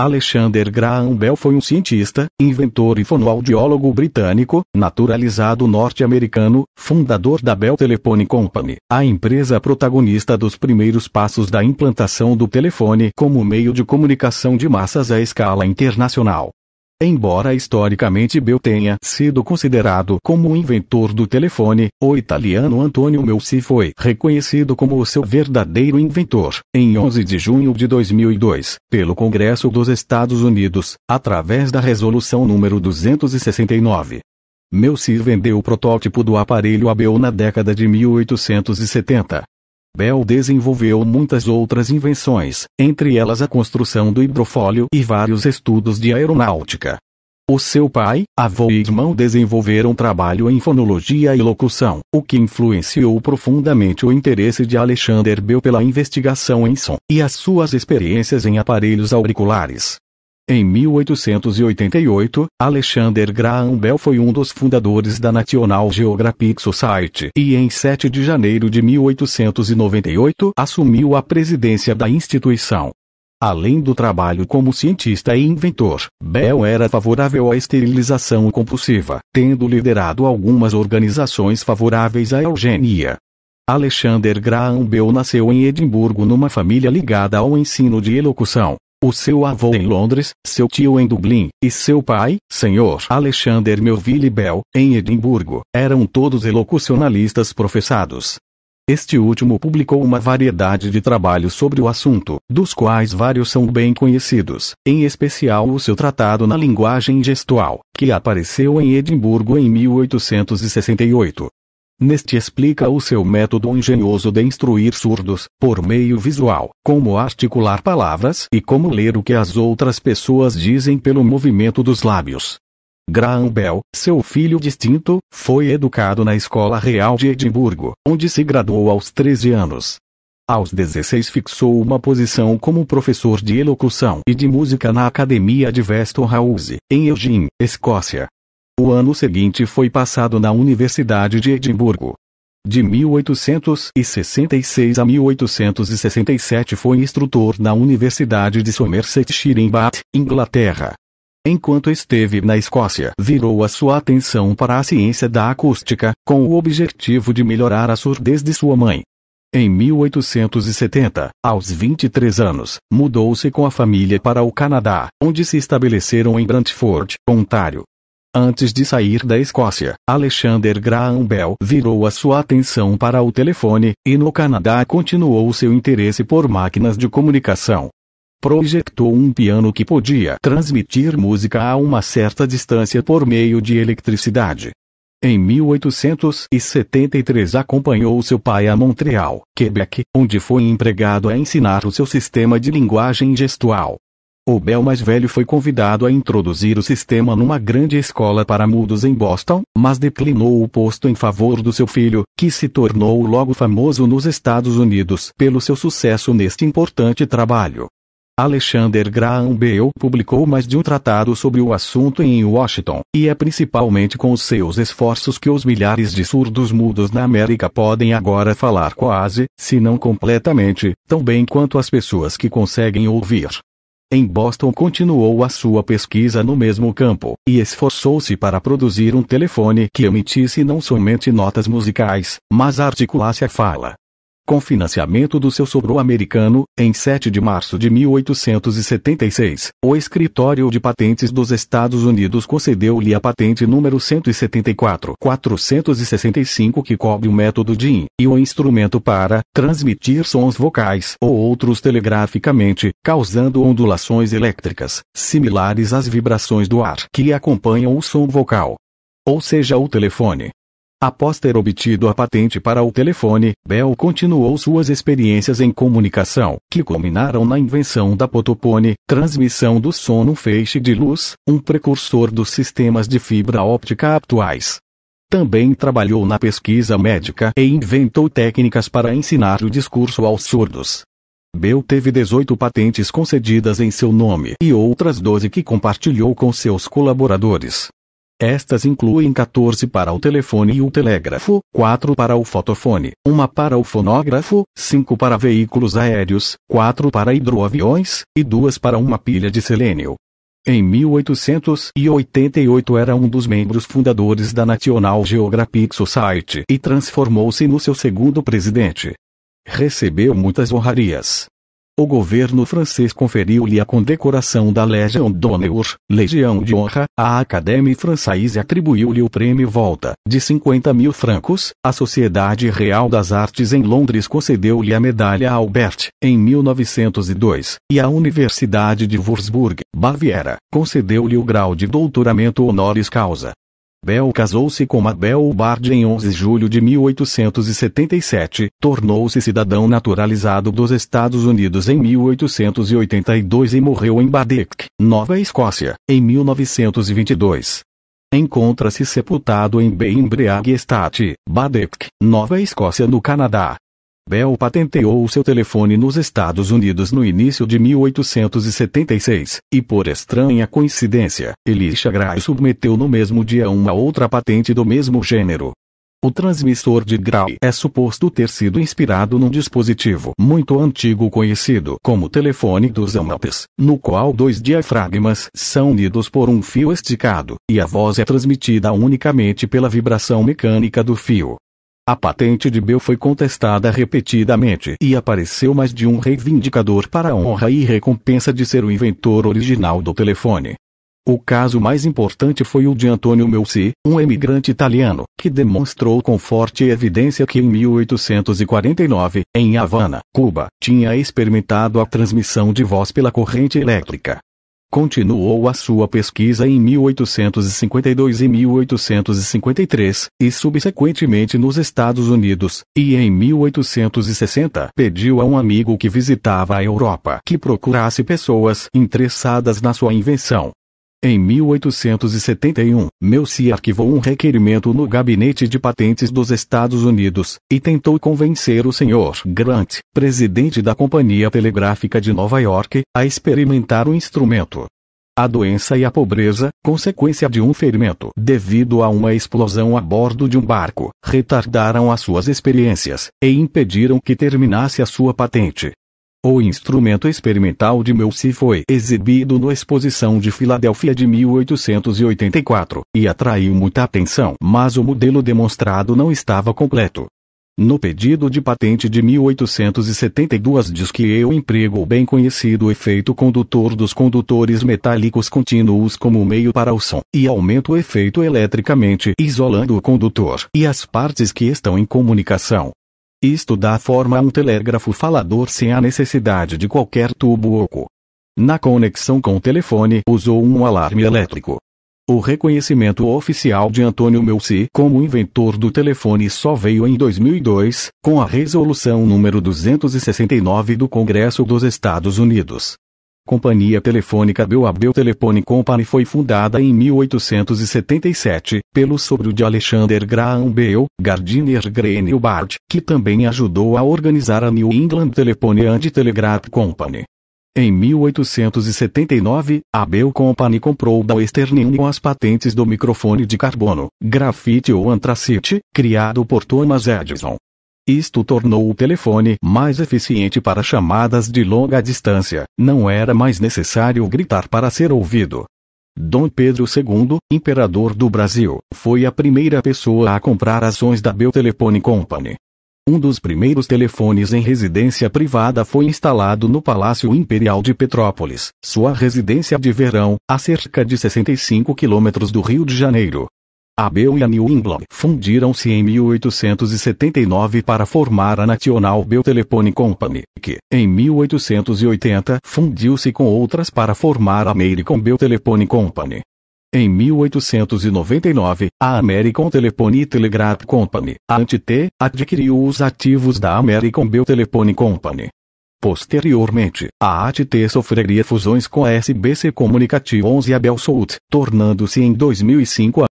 Alexander Graham Bell foi um cientista, inventor e fonoaudiólogo britânico, naturalizado norte-americano, fundador da Bell Telephone Company, a empresa protagonista dos primeiros passos da implantação do telefone como meio de comunicação de massas à escala internacional. Embora historicamente Bell tenha sido considerado como o inventor do telefone, o italiano Antonio Meucci foi reconhecido como o seu verdadeiro inventor, em 11 de junho de 2002, pelo Congresso dos Estados Unidos, através da Resolução número 269. Meucci vendeu o protótipo do aparelho a Bell na década de 1870. Bell desenvolveu muitas outras invenções, entre elas a construção do hidrofólio e vários estudos de aeronáutica. O seu pai, avô e irmão desenvolveram trabalho em fonologia e locução, o que influenciou profundamente o interesse de Alexander Bell pela investigação em som e as suas experiências em aparelhos auriculares. Em 1888, Alexander Graham Bell foi um dos fundadores da National Geographic Society e em 7 de janeiro de 1898 assumiu a presidência da instituição. Além do trabalho como cientista e inventor, Bell era favorável à esterilização compulsiva, tendo liderado algumas organizações favoráveis à eugenia. Alexander Graham Bell nasceu em Edimburgo numa família ligada ao ensino de elocução o seu avô em Londres, seu tio em Dublin, e seu pai, Sr. Alexander Melville Bell, em Edimburgo, eram todos elocucionalistas professados. Este último publicou uma variedade de trabalhos sobre o assunto, dos quais vários são bem conhecidos, em especial o seu tratado na linguagem gestual, que apareceu em Edimburgo em 1868. Neste explica o seu método engenhoso de instruir surdos, por meio visual, como articular palavras e como ler o que as outras pessoas dizem pelo movimento dos lábios. Graham Bell, seu filho distinto, foi educado na Escola Real de Edimburgo, onde se graduou aos 13 anos. Aos 16 fixou uma posição como professor de elocução e de música na Academia de Weston House, em Eugene, Escócia. O ano seguinte foi passado na Universidade de Edimburgo. De 1866 a 1867 foi instrutor na Universidade de Somersetshire em Bath, Inglaterra. Enquanto esteve na Escócia, virou a sua atenção para a ciência da acústica, com o objetivo de melhorar a surdez de sua mãe. Em 1870, aos 23 anos, mudou-se com a família para o Canadá, onde se estabeleceram em Brantford, Ontário. Antes de sair da Escócia, Alexander Graham Bell virou a sua atenção para o telefone, e no Canadá continuou seu interesse por máquinas de comunicação. Projetou um piano que podia transmitir música a uma certa distância por meio de eletricidade. Em 1873 acompanhou seu pai a Montreal, Quebec, onde foi empregado a ensinar o seu sistema de linguagem gestual. O Bel mais velho foi convidado a introduzir o sistema numa grande escola para mudos em Boston, mas declinou o posto em favor do seu filho, que se tornou logo famoso nos Estados Unidos pelo seu sucesso neste importante trabalho. Alexander Graham Bell publicou mais de um tratado sobre o assunto em Washington, e é principalmente com os seus esforços que os milhares de surdos mudos na América podem agora falar quase, se não completamente, tão bem quanto as pessoas que conseguem ouvir. Em Boston continuou a sua pesquisa no mesmo campo, e esforçou-se para produzir um telefone que emitisse não somente notas musicais, mas articulasse a fala, com financiamento do seu sobrou americano, em 7 de março de 1876, o Escritório de Patentes dos Estados Unidos concedeu-lhe a patente número 174.465 que cobre o método DIN e o instrumento para transmitir sons vocais ou outros telegraficamente, causando ondulações elétricas, similares às vibrações do ar que acompanham o som vocal. Ou seja, o telefone. Após ter obtido a patente para o telefone, Bell continuou suas experiências em comunicação, que culminaram na invenção da potopone, transmissão do som no feixe de luz, um precursor dos sistemas de fibra óptica atuais. Também trabalhou na pesquisa médica e inventou técnicas para ensinar o discurso aos surdos. Bell teve 18 patentes concedidas em seu nome e outras 12 que compartilhou com seus colaboradores. Estas incluem 14 para o telefone e o telégrafo, 4 para o fotofone, 1 para o fonógrafo, 5 para veículos aéreos, 4 para hidroaviões, e 2 para uma pilha de selênio. Em 1888 era um dos membros fundadores da National Geographic Society e transformou-se no seu segundo presidente. Recebeu muitas honrarias, o governo francês conferiu-lhe a condecoração da Légion d'Honneur, Legião de Honra, a Académie Française atribuiu-lhe o prêmio Volta, de 50 mil francos, a Sociedade Real das Artes em Londres concedeu-lhe a medalha Albert, em 1902, e a Universidade de Würzburg, Baviera, concedeu-lhe o grau de doutoramento honoris causa. Bel casou-se com Mabel Bard em 11 de julho de 1877, tornou-se cidadão naturalizado dos Estados Unidos em 1882 e morreu em Baddeck, Nova Escócia, em 1922. Encontra-se sepultado em Bainbridge Estate, Baddeck, Nova Escócia no Canadá. Bell patenteou seu telefone nos Estados Unidos no início de 1876, e por estranha coincidência, Elisha Gray submeteu no mesmo dia uma outra patente do mesmo gênero. O transmissor de Gray é suposto ter sido inspirado num dispositivo muito antigo conhecido como telefone dos Amapes, no qual dois diafragmas são unidos por um fio esticado, e a voz é transmitida unicamente pela vibração mecânica do fio. A patente de Bell foi contestada repetidamente e apareceu mais de um reivindicador para a honra e recompensa de ser o inventor original do telefone. O caso mais importante foi o de Antonio Meucci, um emigrante italiano, que demonstrou com forte evidência que em 1849, em Havana, Cuba, tinha experimentado a transmissão de voz pela corrente elétrica. Continuou a sua pesquisa em 1852 e 1853, e subsequentemente nos Estados Unidos, e em 1860 pediu a um amigo que visitava a Europa que procurasse pessoas interessadas na sua invenção. Em 1871, Melcy arquivou um requerimento no Gabinete de Patentes dos Estados Unidos, e tentou convencer o Sr. Grant, presidente da Companhia Telegráfica de Nova York, a experimentar o instrumento. A doença e a pobreza, consequência de um ferimento devido a uma explosão a bordo de um barco, retardaram as suas experiências, e impediram que terminasse a sua patente. O instrumento experimental de Meucci foi exibido na Exposição de Filadélfia de 1884, e atraiu muita atenção, mas o modelo demonstrado não estava completo. No pedido de patente de 1872 diz que eu é emprego o bem conhecido efeito condutor dos condutores metálicos contínuos como meio para o som, e aumento o efeito eletricamente, isolando o condutor e as partes que estão em comunicação. Isto dá forma a um telégrafo falador sem a necessidade de qualquer tubo oco. Na conexão com o telefone, usou um alarme elétrico. O reconhecimento oficial de Antônio Meucci como inventor do telefone só veio em 2002, com a resolução número 269 do Congresso dos Estados Unidos. Companhia Telefônica Beuabeu Telephone Company foi fundada em 1877, pelo sogro de Alexander Graham Bell, Gardiner Greenhill Bard, que também ajudou a organizar a New England Telephone and Telegraph Company. Em 1879, a Bell Company comprou da Western Union as patentes do microfone de carbono, grafite ou antracite, criado por Thomas Edison. Isto tornou o telefone mais eficiente para chamadas de longa distância, não era mais necessário gritar para ser ouvido. Dom Pedro II, imperador do Brasil, foi a primeira pessoa a comprar ações da Bell Telephone Company. Um dos primeiros telefones em residência privada foi instalado no Palácio Imperial de Petrópolis, sua residência de verão, a cerca de 65 quilômetros do Rio de Janeiro. A Bell e a New England fundiram-se em 1879 para formar a National Bell Telephone Company, que, em 1880, fundiu-se com outras para formar a American Bell Telephone Company. Em 1899, a American Telephone Telegraph Company, AT&T, adquiriu os ativos da American Bell Telephone Company. Posteriormente, a AT&T sofreria fusões com a SBC Communications e a Bell Salt, tornando-se em 2005 a